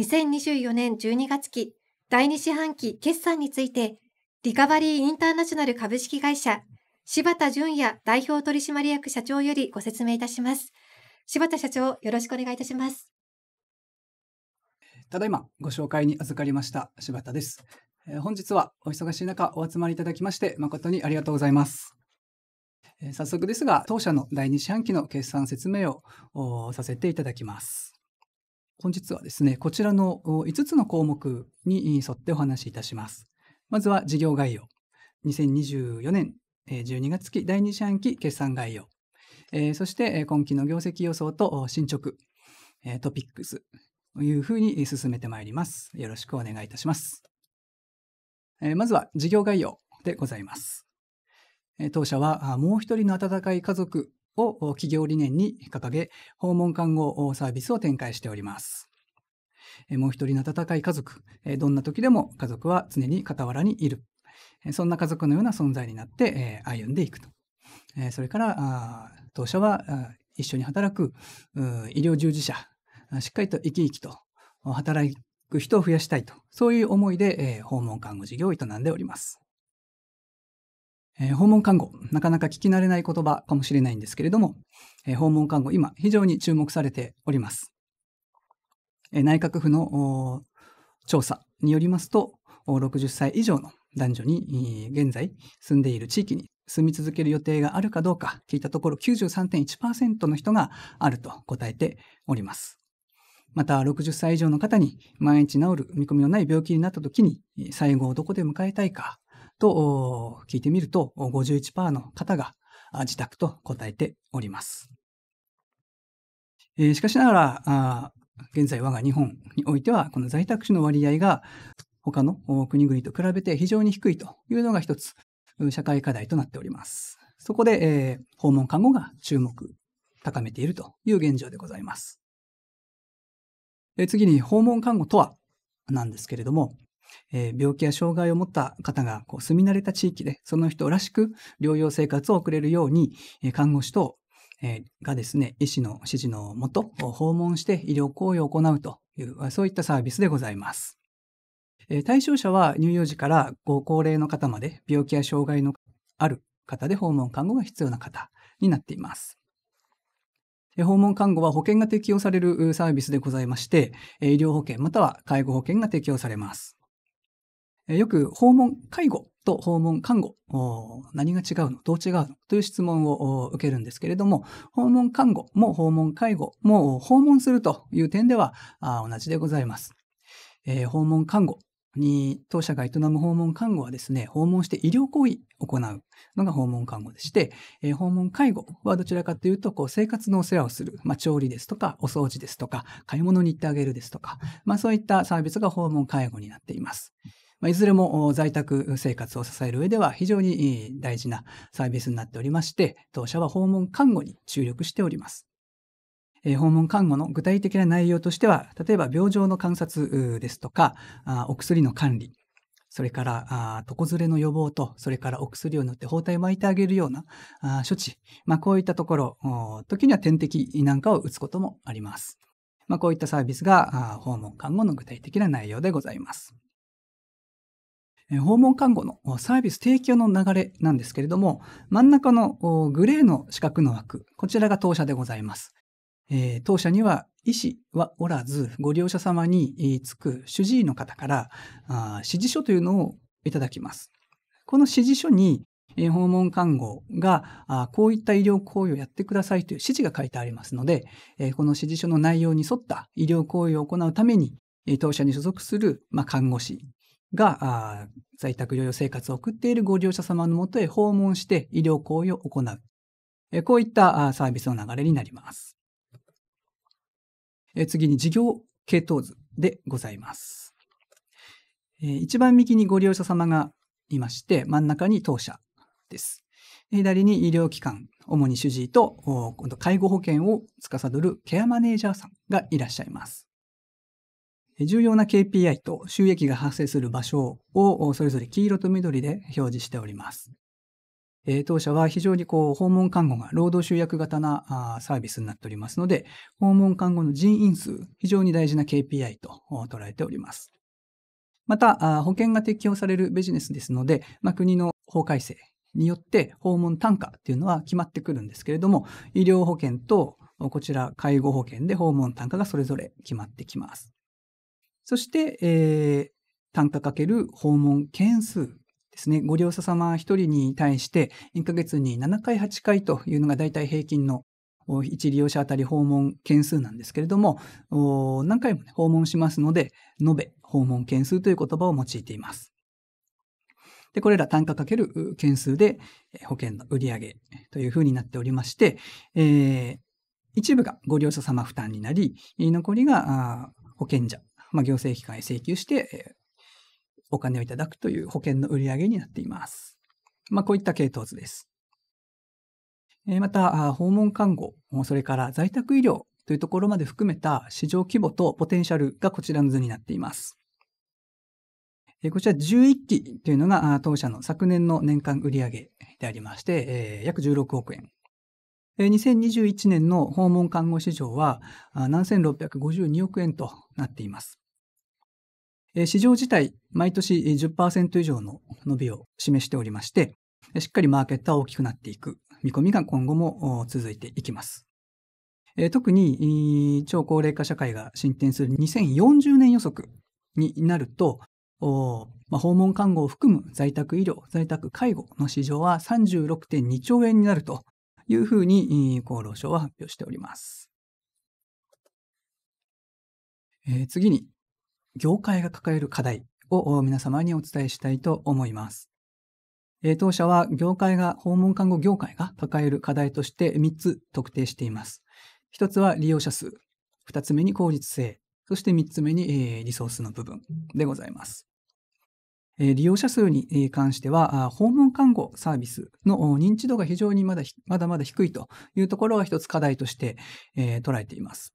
2024年12月期第2四半期決算について、リカバリーインターナショナル株式会社、柴田淳也代表取締役社長よりご説明いたします。柴田社長、よろしくお願いいたします。ただいまご紹介に預かりました柴田です。本日はお忙しい中お集まりいただきまして誠にありがとうございます。早速ですが、当社の第2四半期の決算説明をさせていただきます。本日はですね、こちらの5つの項目に沿ってお話しいたします。まずは事業概要。2024年12月期第2四半期決算概要。そして今期の業績予想と進捗、トピックスというふうに進めてまいります。よろしくお願いいたします。まずは事業概要でございます。当社はもう一人の温かい家族を企業理念に掲げ、訪問看護サービスを展開しております。もう一人の温かい家族、どんな時でも家族は常に傍らにいる。そんな家族のような存在になって歩んでいくと。それから、当社は一緒に働く医療従事者、しっかりと生き生きと働く人を増やしたいと、そういう思いで訪問看護事業を営んでおります。えー、訪問看護、なかなか聞き慣れない言葉かもしれないんですけれども、えー、訪問看護、今非常に注目されております。えー、内閣府の調査によりますと、60歳以上の男女に現在住んでいる地域に住み続ける予定があるかどうか聞いたところ93.1%の人があると答えております。また60歳以上の方に毎日治る見込みのない病気になった時に最後をどこで迎えたいかと聞いてみると51%の方が自宅と答えております。えしかしながら、現在我が日本においては、この在宅死の割合が他の国々と比べて非常に低いというのが一つ社会課題となっております。そこで、え訪問看護が注目、高めているという現状でございます。え次に訪問看護とはなんですけれども、えー、病気や障害を持った方がこう住み慣れた地域で、その人らしく療養生活を送れるように、え看護師と、えがですね、医師の指示のもと、訪問して医療行為を行うという、そういったサービスでございます。え対象者は乳幼児からご高齢の方まで、病気や障害のある方で訪問看護が必要な方になっています。訪問看護は保険が適用されるサービスでございまして、医療保険または介護保険が適用されます。よく訪問介護と訪問看護、何が違うのどう違うのという質問を受けるんですけれども、訪問看護も訪問介護も訪問するという点では同じでございます。えー、訪問看護に当社が営む訪問看護はですね、訪問して医療行為を行うのが訪問看護でして、えー、訪問介護はどちらかというと、こう生活のお世話をする、まあ、調理ですとか、お掃除ですとか、買い物に行ってあげるですとか、まあ、そういったサービスが訪問介護になっています。まあ、いずれも在宅生活を支える上では非常に大事なサービスになっておりまして、当社は訪問看護に注力しております。訪問看護の具体的な内容としては、例えば病状の観察ですとか、お薬の管理、それから、床ずれの予防と、それからお薬を塗って包帯巻いてあげるような処置、まあ、こういったところ、時には点滴なんかを打つこともあります。まあ、こういったサービスが訪問看護の具体的な内容でございます。訪問看護のサービス提供の流れなんですけれども、真ん中のグレーの四角の枠、こちらが当社でございます。え当社には医師はおらず、ご利用者様につく主治医の方からあ指示書というのをいただきます。この指示書に、え訪問看護があこういった医療行為をやってくださいという指示が書いてありますので、えこの指示書の内容に沿った医療行為を行うために、当社に所属する、ま看護師が在宅療養生活を送っているご利用者様のもとへ訪問して医療行為を行う。えこういったサービスの流れになります。え次に事業系統図でございます。え一番右にご利用者様がいまして、真ん中に当社です。左に医療機関、主に主治医と、今度介護保険を司るケアマネージャーさんがいらっしゃいます。重要な KPI と収益が発生する場所をそれぞれ黄色と緑で表示しております。当社は非常にこう訪問看護が労働集約型なサービスになっておりますので、訪問看護の人員数、非常に大事な KPI と捉えております。また、保険が適用されるビジネスですので、まあ、国の法改正によって訪問単価っていうのは決まってくるんですけれども、医療保険とこちら介護保険で訪問単価がそれぞれ決まってきます。そして、えー、単価かける訪問件数ですね。ご利用者様1人に対して、1ヶ月に7回、8回というのが大体平均の1利用者あたり訪問件数なんですけれども、何回も、ね、訪問しますので、延べ訪問件数という言葉を用いています。で、これら単価かける件数で保険の売上というふうになっておりまして、えー、一部がご利用者様負担になり、残りが保険者まあ、行政機関へ請求して、えー、お金をいただくという保険の売り上げになっています。まあ、こういった系統図です。えー、また、訪問看護、それから在宅医療というところまで含めた市場規模とポテンシャルがこちらの図になっています。えこちら11期というのが当社の昨年の年間売上でありまして、え約16億円。2021年の訪問看護市場は7652億円となっています。市場自体、毎年10%以上の伸びを示しておりまして、しっかりマーケットは大きくなっていく見込みが今後も続いていきます。特に超高齢化社会が進展する2040年予測になると、訪問看護を含む在宅医療、在宅介護の市場は36.2兆円になるというふうに厚労省は発表しております。次に、業界が抱える課題を皆様にお伝えしたいと思います。当社は業界が、訪問看護業界が抱える課題として3つ特定しています。1つは利用者数、2つ目に効率性、そして3つ目にリソースの部分でございます。利用者数に関しては、訪問看護サービスの認知度が非常にまだまだ低いというところが一つ課題として捉えています。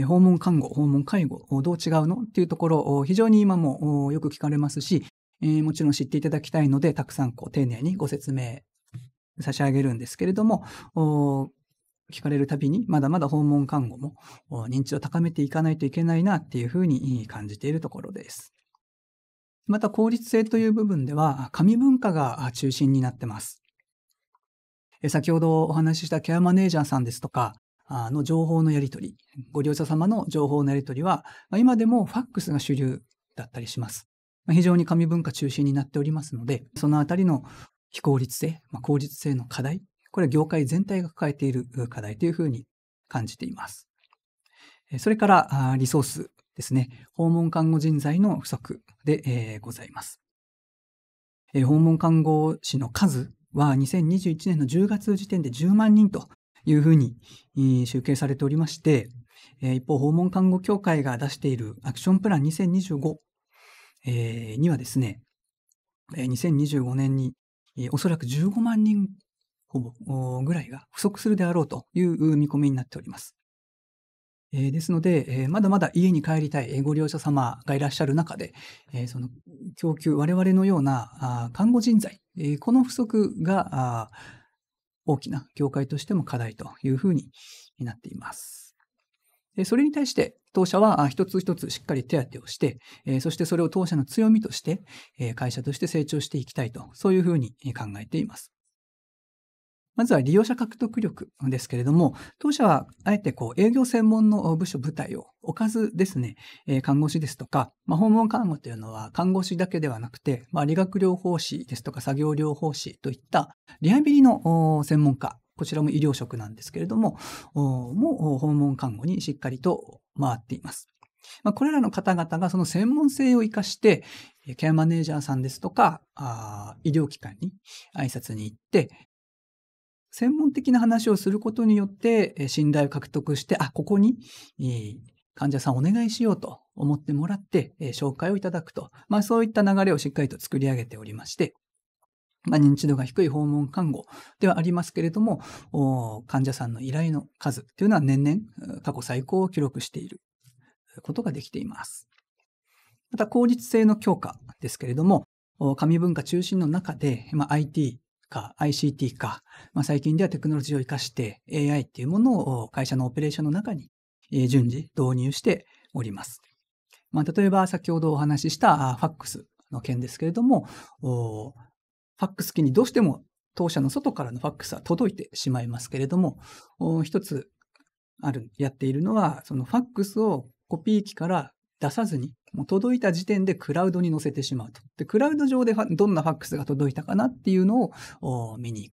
訪問看護、訪問介護、どう違うのっていうところ、非常に今もよく聞かれますし、えー、もちろん知っていただきたいので、たくさんこう丁寧にご説明差し上げるんですけれども、聞かれるたびに、まだまだ訪問看護も認知を高めていかないといけないなっていうふうに感じているところです。また、効率性という部分では、紙文化が中心になってます。先ほどお話ししたケアマネージャーさんですとか、の情報のやり取り、ご利用者様の情報のやり取りは、今でもファックスが主流だったりします。非常に紙文化中心になっておりますので、そのあたりの非効率性、まあ、効率性の課題、これは業界全体が抱えている課題というふうに感じています。それから、リソースですね。訪問看護人材の不足で、えー、ございます。訪問看護師の数は2021年の10月時点で10万人というふうに、集計されておりまして、一方、訪問看護協会が出しているアクションプラン2025、にはですね、2025年におそらく15万人ほぼぐらいが不足するであろうという見込みになっております。ですので、まだまだ家に帰りたいご利用者様がいらっしゃる中で、その供給、我々のような看護人材、この不足が大きな業界としても課題というふうになっています。それに対して当社は一つ一つしっかり手当てをして、そしてそれを当社の強みとして会社として成長していきたいと、そういうふうに考えています。まずは利用者獲得力ですけれども、当社はあえてこう営業専門の部署部隊をおかずですね、えー、看護師ですとか、まあ、訪問看護というのは看護師だけではなくて、まあ、理学療法士ですとか作業療法士といったリハビリの専門家、こちらも医療職なんですけれども、もう訪問看護にしっかりと回っています。まあ、これらの方々がその専門性を活かして、ケアマネージャーさんですとか、あ医療機関に挨拶に行って、専門的な話をすることによって、信頼を獲得して、あ、ここに、患者さんお願いしようと思ってもらって、紹介をいただくと。まあそういった流れをしっかりと作り上げておりまして、まあ、認知度が低い訪問看護ではありますけれども、患者さんの依頼の数というのは年々過去最高を記録していることができています。また、効率性の強化ですけれども、紙文化中心の中で、まあ、IT か ICT か、まあ、最近ではテクノロジーを活かして AI っていうものを会社のオペレーションの中に順次導入しております。まあ、例えば先ほどお話ししたファックスの件ですけれども、ファックス機にどうしても当社の外からのファックスは届いてしまいますけれども、一つある、やっているのは、そのファックスをコピー機から出さずにもう届いた時点でクラウドに載せてしまうと。で、クラウド上でどんなファックスが届いたかなっていうのを見に行く。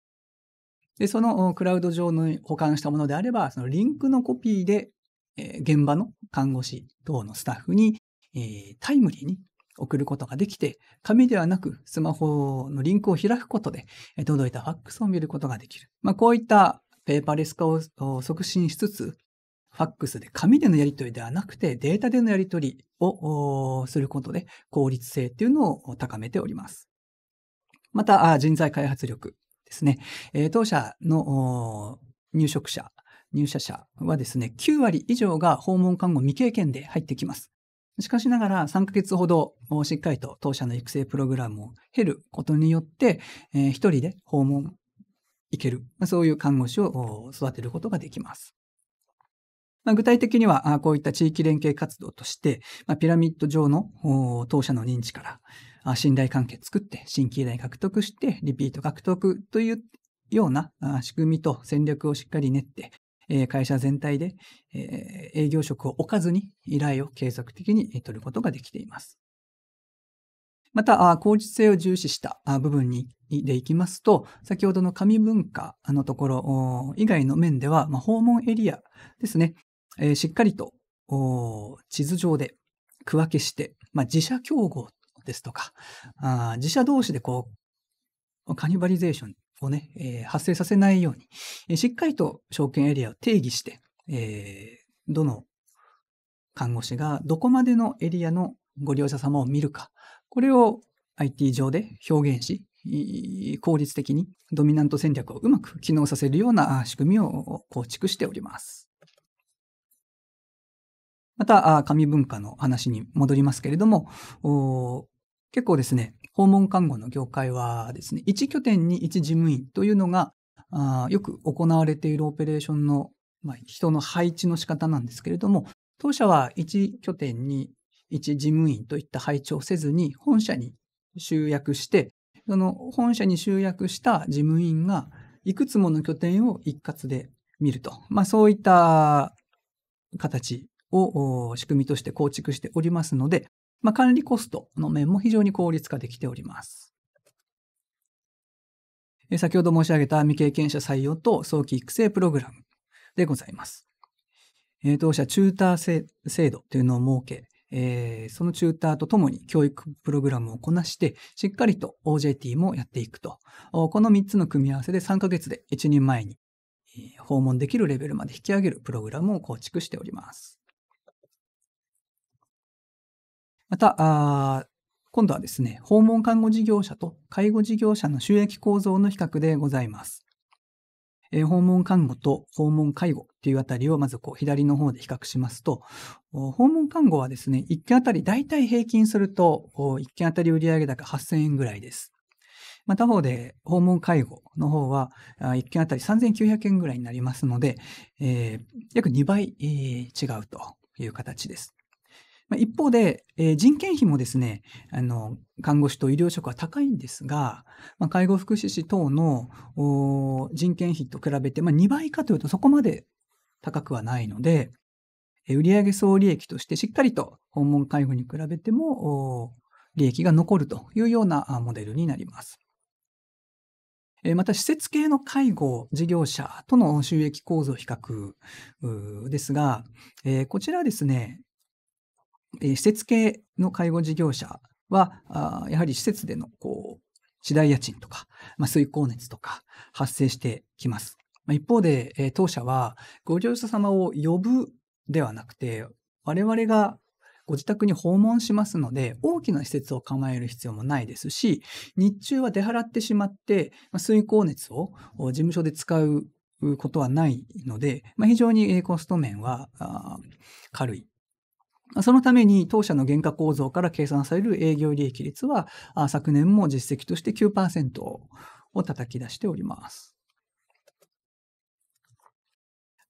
で、そのクラウド上の保管したものであれば、そのリンクのコピーで、えー、現場の看護師等のスタッフに、えー、タイムリーに送ることができて、紙ではなくスマホのリンクを開くことで、届いたファックスを見ることができる。まあ、こういったペーパーレス化を促進しつつ、ファックスで紙でのやり取りではなくてデータでのやり取りをすることで効率性っていうのを高めております。また、人材開発力ですね。え当社の入職者、入社者はですね、9割以上が訪問看護未経験で入ってきます。しかしながら3ヶ月ほどしっかりと当社の育成プログラムを経ることによって、え一人で訪問行ける、そういう看護師を育てることができます。まあ、具体的には、こういった地域連携活動として、まあ、ピラミッド上の当社の認知から信頼関係作って、新規依頼獲得して、リピート獲得というような仕組みと戦略をしっかり練って、会社全体で営業職を置かずに依頼を継続的に取ることができています。また、効率性を重視した部分にでいきますと、先ほどの紙文化のところ以外の面では、まあ、訪問エリアですね。えー、しっかりと地図上で区分けして、まあ、自社競合ですとか、あ自社同士でこう、カニバリゼーションをね、えー、発生させないように、えー、しっかりと証券エリアを定義して、えー、どの看護師がどこまでのエリアのご利用者様を見るか、これを IT 上で表現し、効率的にドミナント戦略をうまく機能させるような仕組みを構築しております。また、紙文化の話に戻りますけれども、結構ですね、訪問看護の業界はですね、1拠点に1事務員というのが、よく行われているオペレーションの、まあ、人の配置の仕方なんですけれども、当社は1拠点に1事務員といった配置をせずに、本社に集約して、その本社に集約した事務員が、いくつもの拠点を一括で見ると。まあそういった形を仕組みとして構築しておりますので、まあ、管理コストの面も非常に効率化できております。先ほど申し上げた未経験者採用と早期育成プログラムでございます。当社チューター制度というのを設け、えそのチューターとともに教育プログラムをこなして、しっかりと OJT もやっていくと。この3つの組み合わせで3ヶ月で1人前に訪問できるレベルまで引き上げるプログラムを構築しております。また、今度はですね、訪問看護事業者と介護事業者の収益構造の比較でございます。え訪問看護と訪問介護っていうあたりをまずこう左の方で比較しますと、訪問看護はですね、1件あたり大体平均すると、1件あたり売上高8000円ぐらいです。また方で、訪問介護の方は、1件あたり3900円ぐらいになりますので、えー、約2倍、違うという形です。一方で、えー、人件費もですね、あの、看護師と医療職は高いんですが、まあ、介護福祉士等の人件費と比べて、まあ、2倍かというとそこまで高くはないので、売上総利益としてしっかりと訪問介護に比べても利益が残るというようなモデルになります。また施設系の介護事業者との収益構造比較ですが、こちらですね、えー、施設系の介護事業者は、あやはり施設での、こう、地代家賃とか、まあ、水光熱とか発生してきます。まあ、一方で、えー、当社は、ご用者様を呼ぶではなくて、我々がご自宅に訪問しますので、大きな施設を構える必要もないですし、日中は出払ってしまって、まあ、水光熱を事務所で使うことはないので、まあ、非常にコスト面は軽いそのために当社の原価構造から計算される営業利益率は昨年も実績として9%を叩き出しております。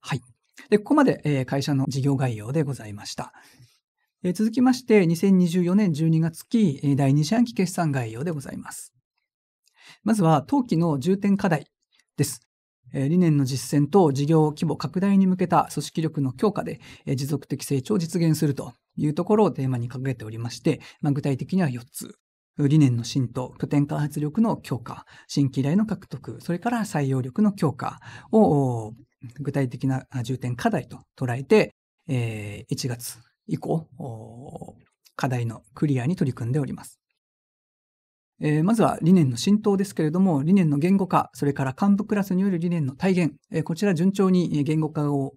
はい。で、ここまで会社の事業概要でございました。続きまして、2024年12月期第2四半期決算概要でございます。まずは、当期の重点課題です。理念の実践と事業規模拡大に向けた組織力の強化で持続的成長を実現するというところをテーマに掲げておりまして、具体的には4つ。理念の浸透、拠点開発力の強化、新規依頼の獲得、それから採用力の強化を具体的な重点課題と捉えて、1月以降、課題のクリアに取り組んでおります。えー、まずは理念の浸透ですけれども、理念の言語化、それから幹部クラスによる理念の体現、えー、こちら順調に言語化を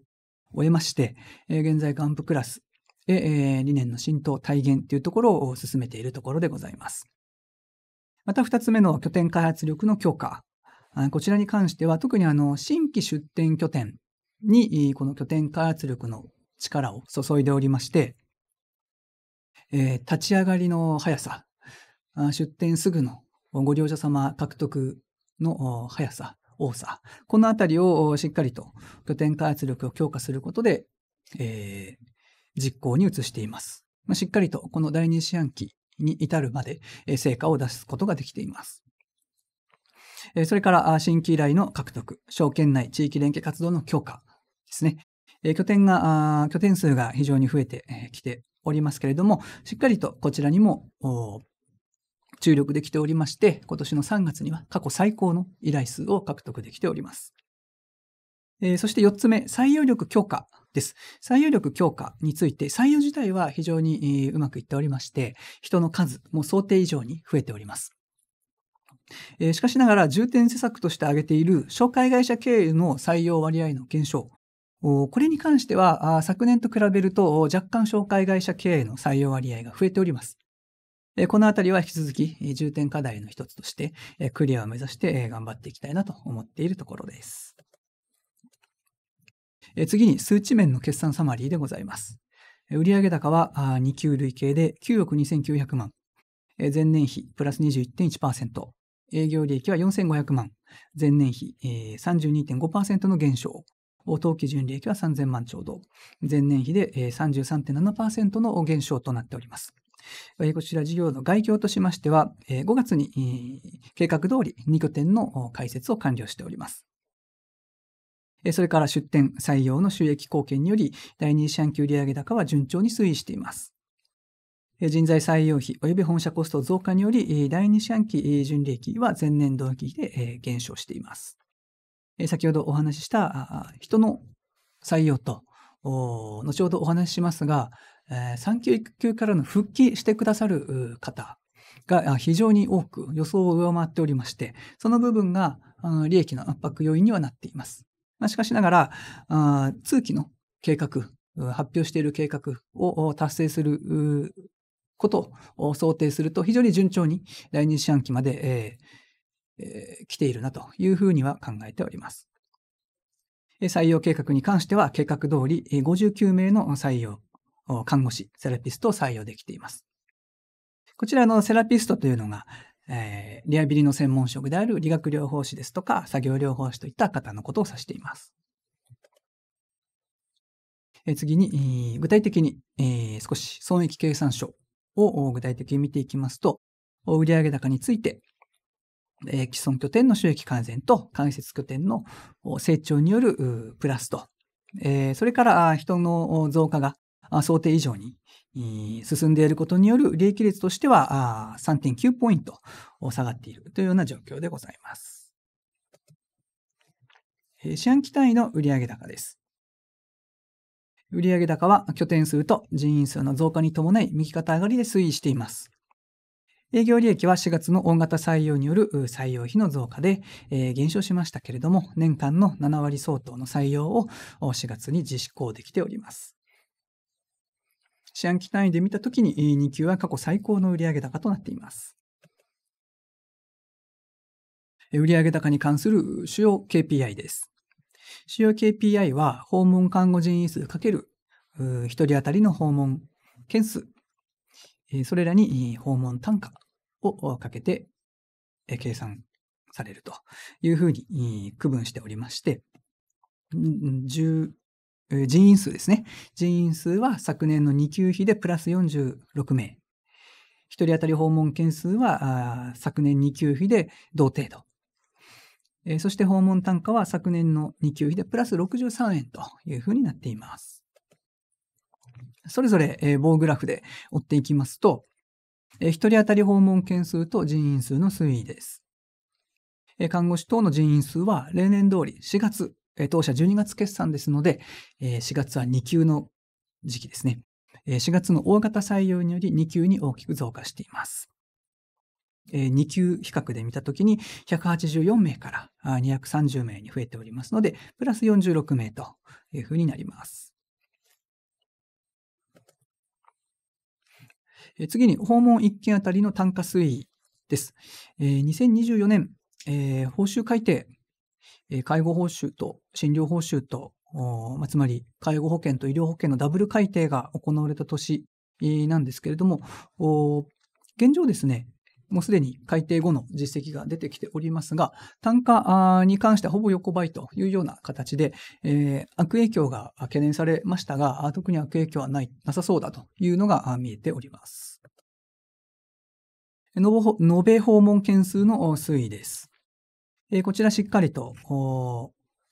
終えまして、えー、現在幹部クラスへ、え理念の浸透、体現というところを進めているところでございます。また二つ目の拠点開発力の強化。こちらに関しては、特にあの新規出店拠点に、この拠点開発力の力を注いでおりまして、え立ち上がりの速さ、出店すぐのご利用者様獲得の速さ、多さ、このあたりをしっかりと拠点開発力を強化することで、えー、実行に移しています。ましっかりとこの第二四半期に至るまで成果を出すことができています。それから、新規依頼の獲得、証券内地域連携活動の強化ですね。拠点が、拠点数が非常に増えてきておりますけれども、しっかりとこちらにも注力できておりまして、今年の3月には過去最高の依頼数を獲得できております。えー、そして4つ目、採用力強化です。採用力強化について、採用自体は非常に、えー、うまくいっておりまして、人の数も想定以上に増えております。えー、しかしながら、重点施策として挙げている紹介会社経営の採用割合の減少。これに関しては、昨年と比べると若干紹介会社経営の採用割合が増えております。このあたりは引き続き重点課題の一つとして、クリアを目指して頑張っていきたいなと思っているところです。次に数値面の決算サマリーでございます。売上高は2級累計で9億2900万。前年比プラス21.1%。営業利益は4500万。前年比32.5%の減少。当期純利益は3000万ちょうど。前年比で33.7%の減少となっております。こちら事業の概況としましては、5月に計画通り2拠点の開設を完了しております。それから出店、採用の収益貢献により、第2四半期売上高は順調に推移しています。人材採用費及び本社コスト増加により、第2四半期純利益は前年同期で減少しています。先ほどお話しした人の採用と、後ほどお話ししますが、え産休育休からの復帰してくださる方が非常に多く予想を上回っておりまして、その部分が利益の圧迫要因にはなっています。ましかしながら、あ通期の計画、発表している計画を達成することを想定すると非常に順調に来日四半期まで、えーえー、来ているなというふうには考えております。採用計画に関しては計画通り59名の採用看護師、セラピストを採用できています。こちらのセラピストというのが、えー、リハビリの専門職である理学療法士ですとか、作業療法士といった方のことを指しています。えー、次に、えー、具体的に、えー、少し損益計算書を具体的に見ていきますと、売上高について、えー、既存拠点の収益改善と関節拠点の成長によるプラスと、えー、それから人の増加が想定以上に進んでいることによる利益率としては3.9ポイント下がっているというような状況でございます。四半期単位の売上高です。売上高は拠点数と人員数の増加に伴い右肩上がりで推移しています。営業利益は4月の大型採用による採用費の増加で、え減少しましたけれども、年間の7割相当の採用を4月に実施行できております。四半期単位で見たときに2級は過去最高の売上高となっています。売上高に関する主要 KPI です。主要 KPI は訪問看護人員数 ×1 人当たりの訪問件数、それらに訪問単価をかけて計算されるというふうに区分しておりまして、10人員数ですね。人員数は昨年の2級比でプラス46名。1人当たり訪問件数は昨年2級比で同程度。そして訪問単価は昨年の2級比でプラス63円というふうになっています。それぞれ、棒グラフで追っていきますと、一1人当たり訪問件数と人員数の推移です。看護師等の人員数は例年通り4月当社12月決算ですので、4月は2級の時期ですね。4月の大型採用により2級に大きく増加しています。2級比較で見たときに184名から230名に増えておりますので、プラス46名というふうになります。次に訪問1件あたりの単価推移です。2024年、報酬改定え介護報酬と診療報酬と、まあ、つまり介護保険と医療保険のダブル改定が行われた年なんですけれども、現状ですね、もうすでに改定後の実績が出てきておりますが、単価に関してはほぼ横ばいというような形で、えー、悪影響が懸念されましたが、特に悪影響はない、なさそうだというのが見えております。延べ訪問件数の推移です。えー、こちらしっかりと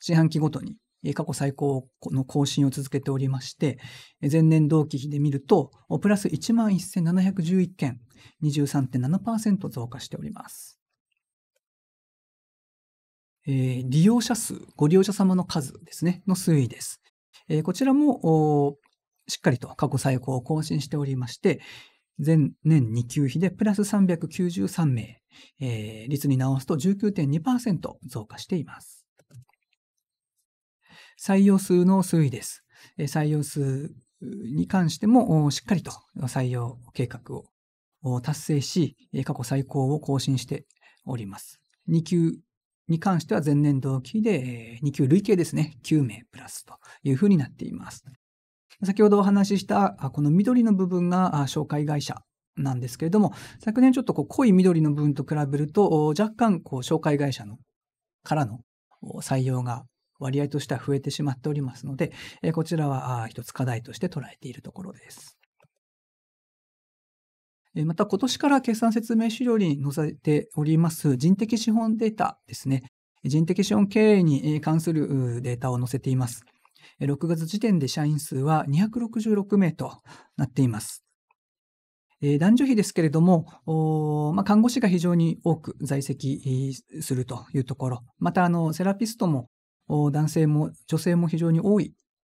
四半期ごとに過去最高の更新を続けておりまして、前年同期比で見ると、プラス11,711件、23.7%増加しております。えー、利用者数、ご利用者様の数ですね、の推移です。えー、こちらも、しっかりと過去最高を更新しておりまして、前年2級比でプラス393名、えー、率に直すと19.2%増加しています。採用数の推移です。採用数に関してもしっかりと採用計画を達成し、過去最高を更新しております。2級に関しては前年同期で2級累計ですね、9名プラスというふうになっています。先ほどお話ししたこの緑の部分が紹介会社なんですけれども、昨年ちょっとこう濃い緑の部分と比べると、若干こう紹介会社のからの採用が割合としては増えてしまっておりますので、こちらは一つ課題として捉えているところです。また今年から決算説明資料に載せております人的資本データですね。人的資本経営に関するデータを載せています。6月時点で社員数は266名となっています。男女比ですけれども、まあ、看護師が非常に多く在籍するというところ、またあのセラピストも男性も女性も非常に多い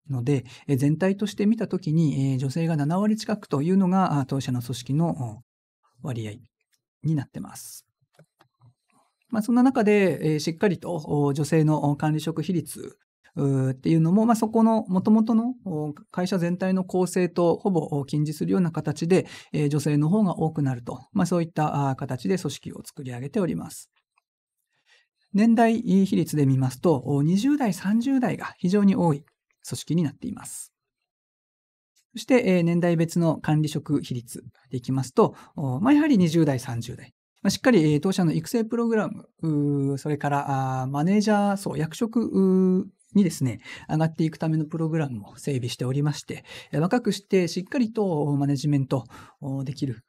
ので、全体として見たときに女性が7割近くというのが当社の組織の割合になっています。まあ、そんな中で、しっかりと女性の管理職比率っていうのも、まあ、そこの元々の会社全体の構成とほぼ近似するような形で、えー、女性の方が多くなると、まあ、そういった形で組織を作り上げております。年代比率で見ますと、20代、30代が非常に多い組織になっています。そして、え年代別の管理職比率でいきますと、まあ、やはり20代、30代、しっかり当社の育成プログラム、それからマネージャー層、役職にですね、上がっていくためのプログラムを整備しておりまして、若くしてしっかりとマネジメントできる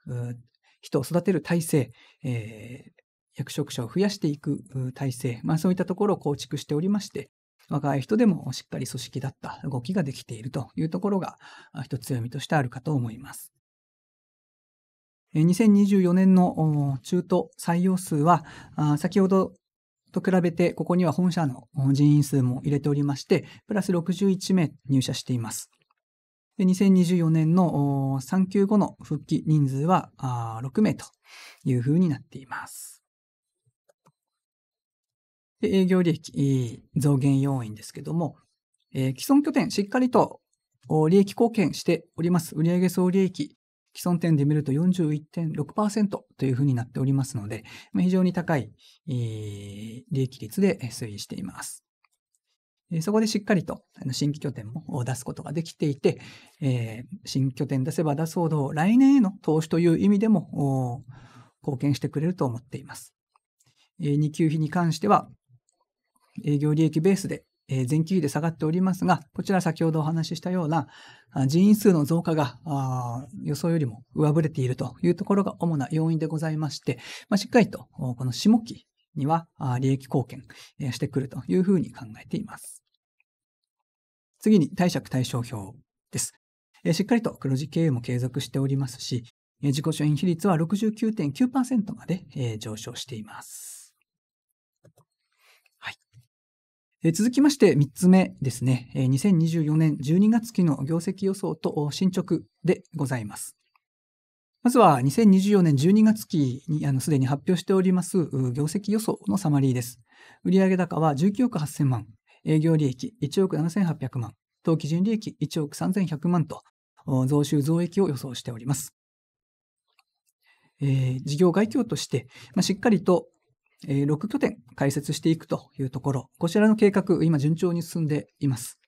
人を育てる体制、えー、役職者を増やしていく体制、まあそういったところを構築しておりまして、若い人でもしっかり組織だった動きができているというところが一つ強みとしてあるかと思います。2024年の中途採用数は、先ほどと比べて、ここには本社の人員数も入れておりまして、プラス61名入社しています。で2024年の産休後の復帰人数は6名というふうになっています。で営業利益増減要因ですけども、えー、既存拠点しっかりと利益貢献しております。売上総利益既存点で見ると41.6%というふうになっておりますので、非常に高い、利益率で推移しています。そこでしっかりと新規拠点も出すことができていて、新拠点出せば出すほど来年への投資という意味でも貢献してくれると思っています。2級費に関しては、営業利益ベースでえ前期比で下がっておりますが、こちら先ほどお話ししたような人員数の増加が予想よりも上振れているというところが主な要因でございまして、まあ、しっかりとこの下期には利益貢献してくるというふうに考えています。次に貸借対照表です。しっかりと黒字経営も継続しておりますし、自己所認比率は69.9%まで上昇しています。続きまして3つ目ですね、2024年12月期の業績予想と進捗でございます。まずは2024年12月期にすでに発表しております業績予想のサマリーです。売上高は19億8000万、営業利益1億7800万、当期純利益1億3100万と増収増益を予想しております。えー、事業概況として、まあ、しっかりとえ6拠点開設していくというところ、こちらの計画、今順調に進んでいます。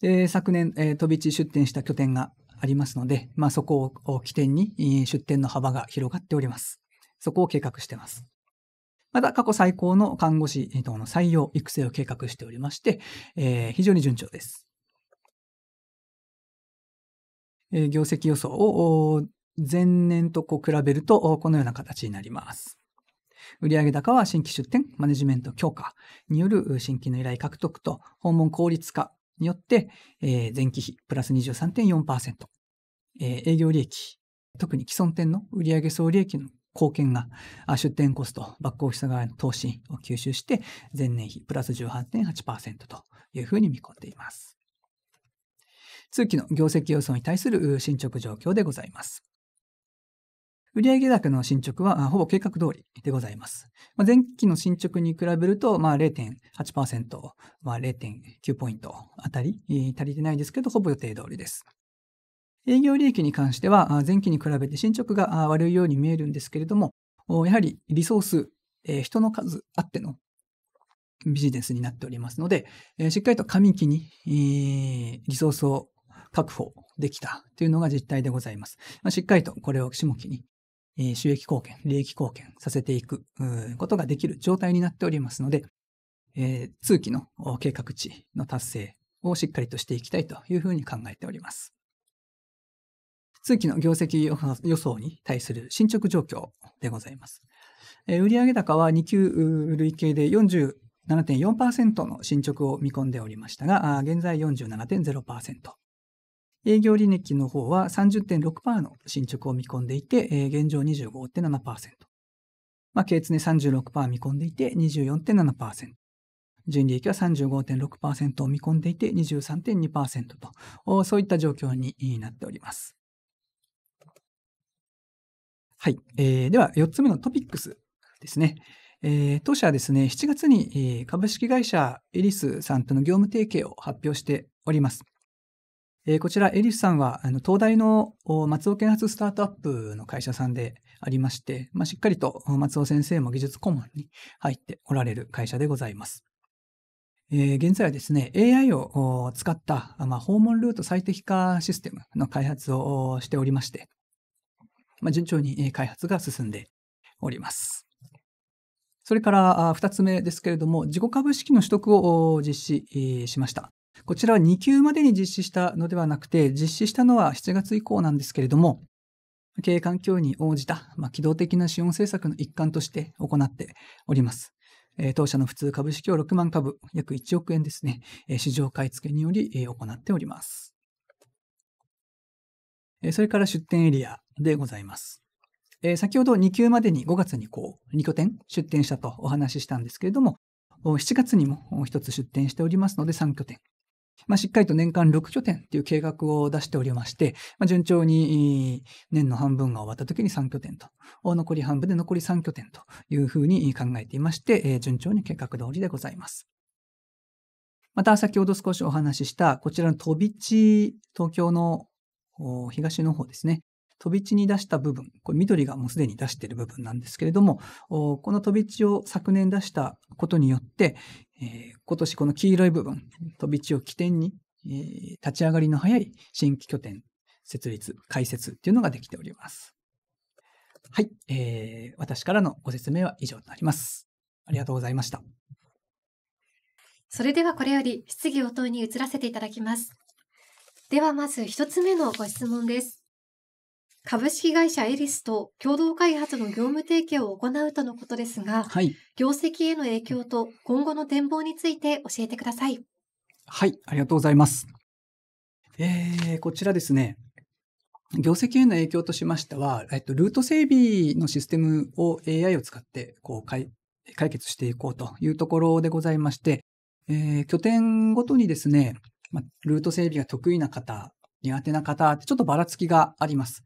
で昨年、え飛び地出店した拠点がありますので、まあ、そこを起点に出店の幅が広がっております。そこを計画しています。また、過去最高の看護師等の採用、育成を計画しておりまして、えー、非常に順調です。え業績予想を前年とこう比べると、このような形になります。売上高は新規出店、マネジメント強化による新規の依頼獲得と訪問効率化によって、えー、前期比プラス23.4%、え営業利益、特に既存店の売上総利益の貢献が出店コスト、バックオフィス側への投資を吸収して、前年比プラス18.8%というふうに見込んでいます。通期の業績予想に対する進捗状況でございます。売上高の進捗はほぼ計画通りでございます。まあ、前期の進捗に比べると、まあ、0.8%、まあ、0.9ポイントあたり、足りてないですけど、ほぼ予定通りです。営業利益に関しては、前期に比べて進捗が悪いように見えるんですけれども、やはりリソース、人の数あってのビジネスになっておりますので、しっかりと上期にリソースを確保できたというのが実態でございます。しっかりとこれを下期に収益貢献、利益貢献させていくことができる状態になっておりますので、通期の計画値の達成をしっかりとしていきたいというふうに考えております。通期の業績予想に対する進捗状況でございます。売上高は2級累計で47.4%の進捗を見込んでおりましたが、現在47.0%。営業利益の方は30.6%の進捗を見込んでいて、えー、現状25.7%。まあ、経営常36%見込んでいて24.7%。純利益は35.6%を見込んでいて23.2%と、そういった状況になっております。はい。えー、では、4つ目のトピックスですね。えー、当社はですね、7月に株式会社エリスさんとの業務提携を発表しております。えー、こちら、エリスさんは、あの東大の松尾啓発スタートアップの会社さんでありまして、まあ、しっかりと松尾先生も技術顧問に入っておられる会社でございます。えー、現在はですね、AI を使った、まあ、訪問ルート最適化システムの開発をしておりまして、まあ、順調に開発が進んでおります。それから2つ目ですけれども、自己株式の取得を実施しました。こちらは2級までに実施したのではなくて、実施したのは7月以降なんですけれども、経営環境に応じた、まあ、機動的な資本政策の一環として行っております。えー、当社の普通株式を6万株、約1億円ですね、えー、市場買い付けにより、えー、行っております。えそれから出店エリアでございます。え先ほど2級までに5月にこう、2拠点出店したとお話ししたんですけれども、7月にも1つ出店しておりますので3拠点。まあ、しっかりと年間6拠点という計画を出しておりまして、まあ、順調に年の半分が終わった時に3拠点と、残り半分で残り3拠点というふうに考えていまして、順調に計画通りでございます。また先ほど少しお話ししたこちらの飛び地、東京の東の方ですね。飛び地に出した部分、これ緑がもうすでに出している部分なんですけれども、この飛び地を昨年出したことによって、えー、今年この黄色い部分、飛び地を起点に、えー、立ち上がりの早い新規拠点設立、開設っていうのができております。はい、えー、私からのご説明は以上となります。ありがとうございました。それではこれより質疑応答に移らせていただきます。ではまず一つ目のご質問です。株式会社エリスと共同開発の業務提携を行うとのことですが、はい、業績への影響と今後の展望について教えてください。はい、ありがとうございます。えー、こちらですね。業績への影響としましては、えっと、ルート整備のシステムを AI を使ってこう解決していこうというところでございまして、えー、拠点ごとにですね、ま、ルート整備が得意な方、苦手な方ってちょっとばらつきがあります。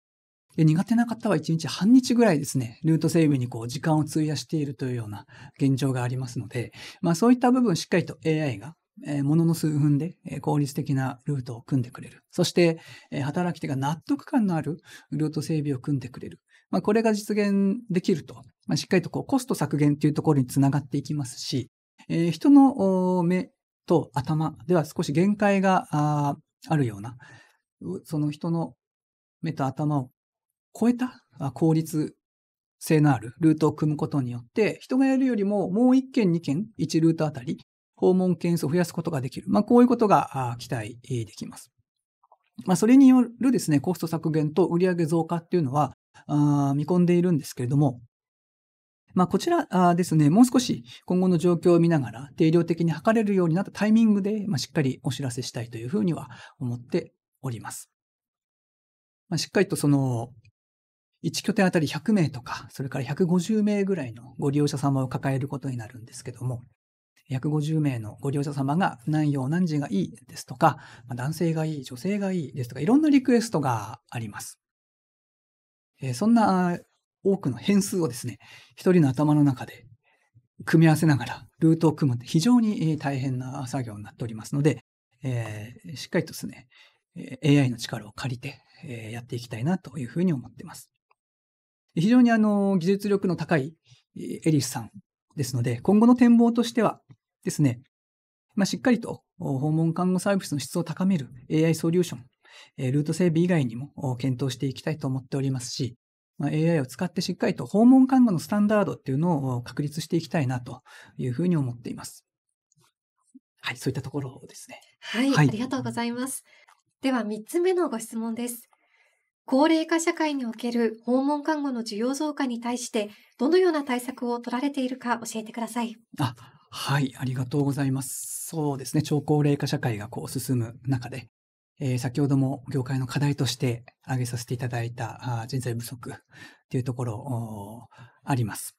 で苦手な方は一日半日ぐらいですね、ルート整備にこう時間を費やしているというような現状がありますので、まあそういった部分しっかりと AI がえー、ものの数分で、効率的なルートを組んでくれる。そして、えー、働き手が納得感のあるルート整備を組んでくれる。まあ、これが実現できると、まあ、しっかりとこうコスト削減というところにつながっていきますし、えー、人の目と頭では少し限界があるような、その人の目と頭を超えた効率性のあるルートを組むことによって、人がやるよりももう1件2件、1ルートあたり、訪問件数を増やすことができる。まあ、こういうことが期待できます。まあ、それによるですね、コスト削減と売上増加っていうのは、あ見込んでいるんですけれども、まあ、こちらですね、もう少し今後の状況を見ながら定量的に測れるようになったタイミングで、まあ、しっかりお知らせしたいというふうには思っております。まあ、しっかりとその1拠点あたり100名とか、それから150名ぐらいのご利用者様を抱えることになるんですけども、150名のご利用者様が何曜何時がいいですとか、男性がいい、女性がいいですとか、いろんなリクエストがあります。そんな多くの変数をですね、一人の頭の中で組み合わせながらルートを組むって非常に大変な作業になっておりますので、えー、しっかりとですね、AI の力を借りてやっていきたいなというふうに思っています。非常にあの、技術力の高いエリスさんですので、今後の展望としてはですね、まあ、しっかりと訪問看護サービスの質を高める AI ソリューション、ルート整備以外にも検討していきたいと思っておりますし、まあ、AI を使ってしっかりと訪問看護のスタンダードっていうのを確立していきたいなというふうに思っています。はい、そういったところですね。はい、はい、ありがとうございます。では3つ目のご質問です。高齢化社会における訪問看護の需要増加に対して、どのような対策を取られているか教えてください。あはい、ありがとうございます。そうですね、超高齢化社会がこう進む中で、えー、先ほども業界の課題として挙げさせていただいた人材不足っていうところあります。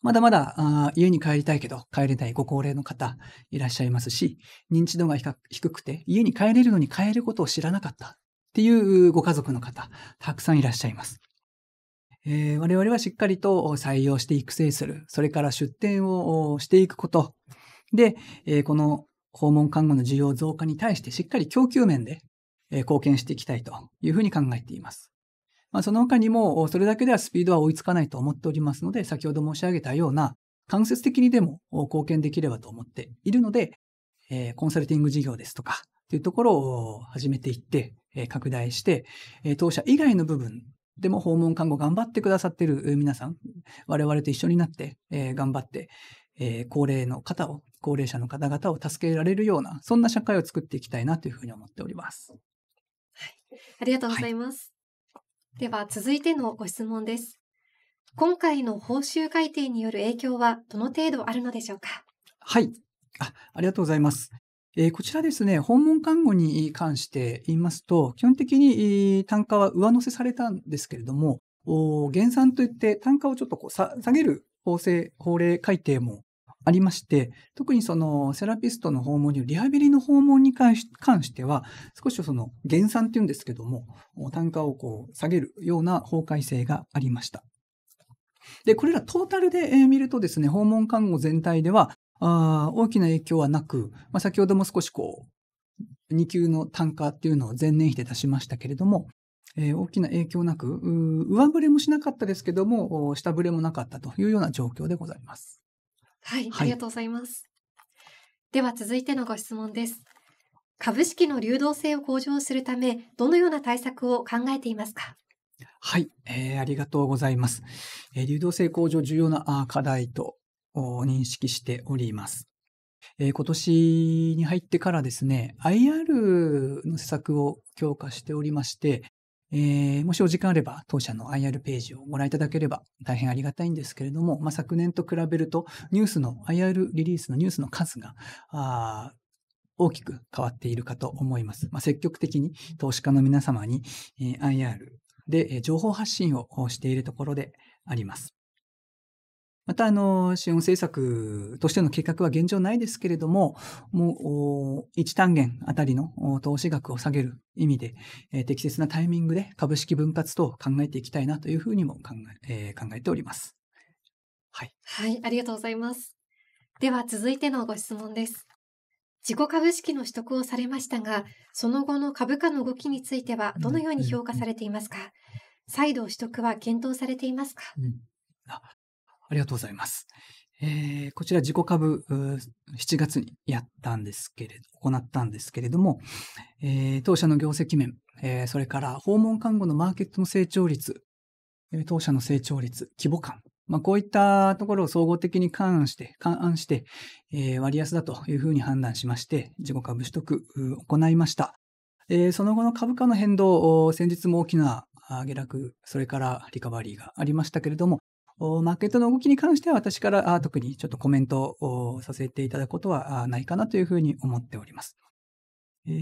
まだまだあ家に帰りたいけど帰れないご高齢の方いらっしゃいますし、認知度が低くて家に帰れるのに帰ることを知らなかったっていうご家族の方、たくさんいらっしゃいます。えー、我々はしっかりと採用して育成する、それから出展をしていくこと。で、えー、この訪問看護の需要増加に対してしっかり供給面で、えー、貢献していきたいというふうに考えています。まあ、その他にも、それだけではスピードは追いつかないと思っておりますので、先ほど申し上げたような、間接的にでも貢献できればと思っているので、えー、コンサルティング事業ですとか、というところを始めていって、え拡大して、え当社以外の部分でも訪問看護頑張ってくださってる皆さん、我々と一緒になって、え頑張って、え高齢の方を、高齢者の方々を助けられるような、そんな社会を作っていきたいなというふうに思っております。はい。ありがとうございます。はい、では、続いてのご質問です。今回の報酬改定による影響はどの程度あるのでしょうかはい。あありがとうございます。えこちらですね、訪問看護に関して言いますと、基本的に単価は上乗せされたんですけれども、減産といって単価をちょっとこう下げる法制、法令改定もありまして、特にそのセラピストの訪問に、リハビリの訪問に関しては、少しその減産っていうんですけども、単価をこう下げるような法改正がありました。で、これらトータルで見るとですね、訪問看護全体ではあ大きな影響はなく、まあ、先ほども少しこう、2級の単価っていうのを前年比で出しましたけれども、えー、大きな影響なく、上振れもしなかったですけども、下振れもなかったというような状況でございます。はい、ありがとうございます。はい、では続いてのご質問です。株式の流動性を向上するため、どのような対策を考えていますかはい、えー、ありがとうございます。えー、流動性向上重要なあ課題と認識しております。えー、今年に入ってからですね、IR の施策を強化しておりまして、えー、もしお時間あれば、当社の IR ページをご覧いただければ大変ありがたいんですけれども、まあ、昨年と比べると、ニュースの、IR リリースのニュースの数が、大きく変わっているかと思います。まあ、積極的に投資家の皆様に、えー、IR で情報発信をしているところであります。また、あの、支援政策としての計画は現状ないですけれども、もう、1単元あたりの投資額を下げる意味で、え適切なタイミングで株式分割等を考えていきたいなというふうにも考え,、え考えております。はい。はい、ありがとうございます。では、続いてのご質問です。自己株式の取得をされましたが、その後の株価の動きについては、どのように評価されていますか、うんうん、再度取得は検討されていますか、うんありがとうございます。えー、こちら自己株7月にやったんですけれど、行ったんですけれども、えー、当社の業績面、えー、それから訪問看護のマーケットの成長率、当社の成長率、規模感、まあ、こういったところを総合的に勘案して、勘案して、えー、割安だというふうに判断しまして、自己株取得行いました。えー、その後の株価の変動、先日も大きな下落、それからリカバリーがありましたけれども、マーケットの動きに関しては私から特にちょっとコメントをさせていただくことはないかなというふうに思っております。え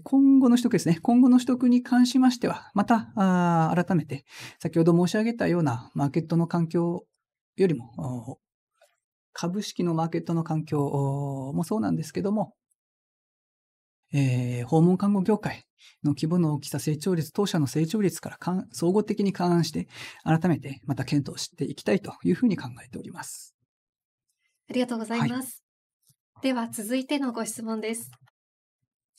ー、今後の取得ですね。今後の取得に関しましては、また改めて先ほど申し上げたようなマーケットの環境よりも株式のマーケットの環境もそうなんですけども、えー、訪問看護業界の規模の大きさ、成長率、当社の成長率からか総合的に勘案して、改めてまた検討していきたいというふうに考えております。ありがとうございます。はい、では、続いてのご質問です。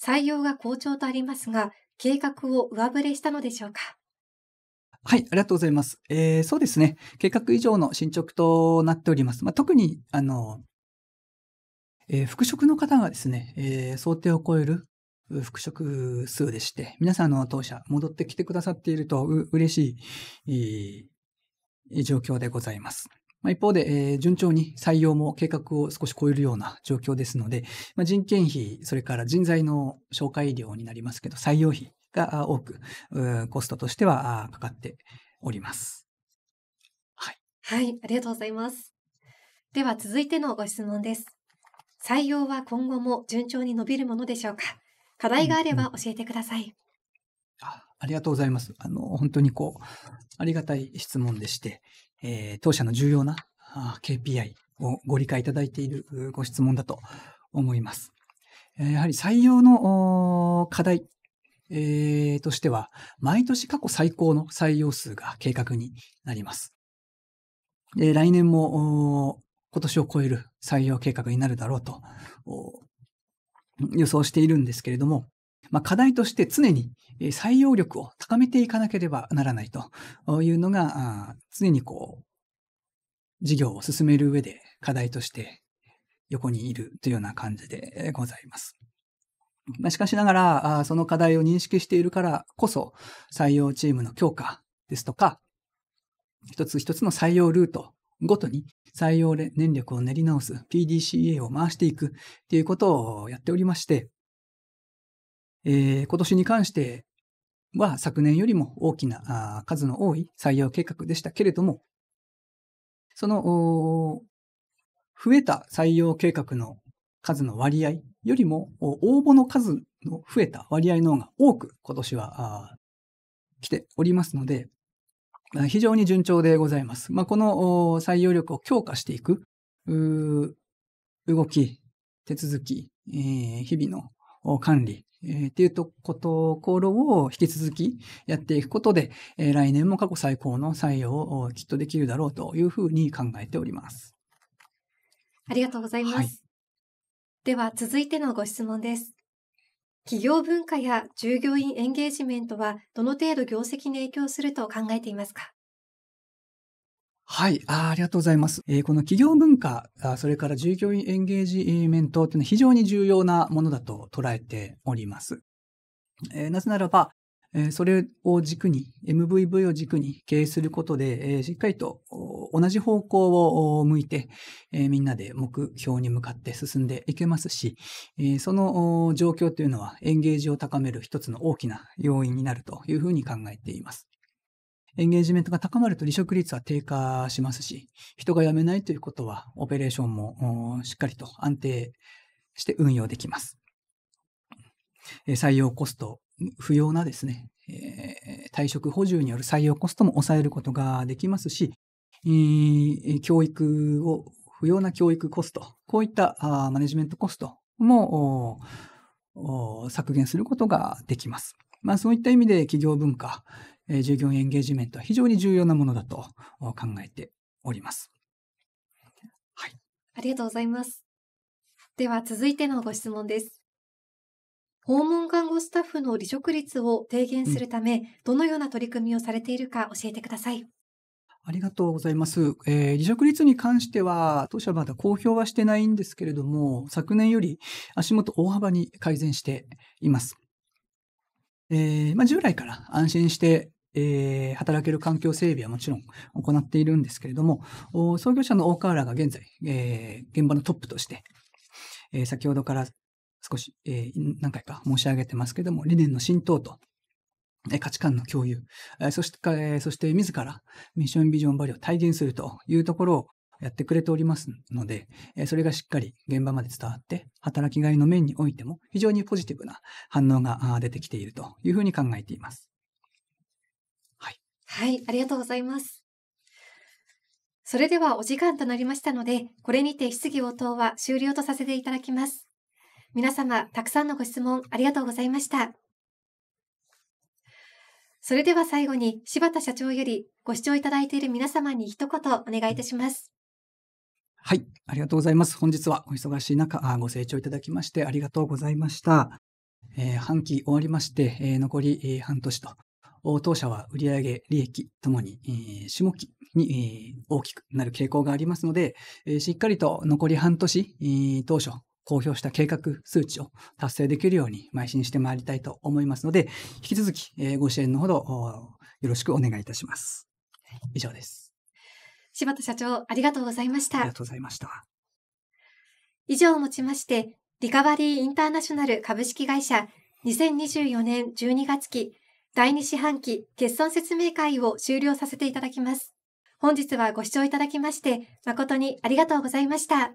採用が好調とありますが、計画を上振れしたのでしょうかはい、ありがとうございます。えー、そうですね。計画以上の進捗となっております。まあ、特に、あの、えー、復職の方がですね、えー、想定を超える復職数でして、皆さんの当社戻ってきてくださっていると嬉しい状況でございます。まあ、一方で、えー、順調に採用も計画を少し超えるような状況ですので、まあ、人件費、それから人材の紹介料になりますけど、採用費が多く、コストとしてはかかっております。はい。はい、ありがとうございます。では続いてのご質問です。採用は今後も順調に伸びるものでしょうか課題があれば教えてください。あありがとうございます。あの、本当にこう、ありがたい質問でして、えー、当社の重要な KPI をご理解いただいているご質問だと思います。やはり採用の課題、えー、としては、毎年過去最高の採用数が計画になります。来年も今年を超える採用計画になるだろうと予想しているんですけれども、まあ、課題として常に採用力を高めていかなければならないというのが、常にこう、事業を進める上で課題として横にいるというような感じでございます。ましかしながら、その課題を認識しているからこそ、採用チームの強化ですとか、一つ一つの採用ルートごとに採用年力を練り直す PDCA を回していくっていうことをやっておりまして、えー、今年に関しては昨年よりも大きな数の多い採用計画でしたけれども、その増えた採用計画の数の割合よりも応募の数の増えた割合の方が多く今年は来ておりますので、非常に順調でございます。まあ、この採用力を強化していく、動き、手続き、えー、日々の管理、えー、っていうとこと、ころを引き続きやっていくことで、えー、来年も過去最高の採用をきっとできるだろうというふうに考えております。ありがとうございます。はい、では、続いてのご質問です。企業文化や従業員エンゲージメントはどの程度業績に影響すると考えていますかはい。あありがとうございます。えー、この企業文化あ、それから従業員エンゲージメントというのは非常に重要なものだと捉えております。えー、なぜならば、それを軸に、MVV を軸に経営することで、しっかりと同じ方向を向いて、みんなで目標に向かって進んでいけますし、その状況というのはエンゲージを高める一つの大きな要因になるというふうに考えています。エンゲージメントが高まると離職率は低下しますし、人が辞めないということは、オペレーションもしっかりと安定して運用できます。採用コスト不要なですね、えー、退職補充による採用コストも抑えることができますし、えー、教育を、不要な教育コスト、こういったあマネジメントコストも削減することができます。まあそういった意味で企業文化、えー、従業員エンゲージメントは非常に重要なものだと考えております。はい。ありがとうございます。では続いてのご質問です。訪問看護スタッフの離職率を低減するため、うん、どのような取り組みをされているか教えてください。ありがとうございます。えー、離職率に関しては、当社はまだ公表はしてないんですけれども、昨年より足元大幅に改善しています。えー、まあ、従来から安心して、えー、働ける環境整備はもちろん行っているんですけれども、創業者の大河原が現在、え現場のトップとして、え先ほどから少し、えー、何回か申し上げてますけども、理念の浸透と、え価値観の共有、えそして、えそして自らミッションビジョンバリューを体現するというところをやってくれておりますので、えそれがしっかり現場まで伝わって、働きがいの面においても非常にポジティブな反応が出てきているというふうに考えています。はい。はい、ありがとうございます。それではお時間となりましたので、これにて質疑応答は終了とさせていただきます。皆様、たくさんのご質問ありがとうございました。それでは最後に、柴田社長よりご視聴いただいている皆様に一言お願いいたします。はい、ありがとうございます。本日はお忙しい中、ご清聴いただきましてありがとうございました。えー、半期終わりまして、えー、残り、えー、半年と、当社は売上、利益ともに、えー、下期に、えー、大きくなる傾向がありますので、えー、しっかりと残り半年、当初公表した計画数値を達成できるように邁進してまいりたいと思いますので、引き続きご支援のほどよろしくお願いいたします。以上です。柴田社長、ありがとうございました。ありがとうございました。以上をもちまして、リカバリーインターナショナル株式会社2024年12月期第2四半期決算説明会を終了させていただきます。本日はご視聴いただきまして、誠にありがとうございました。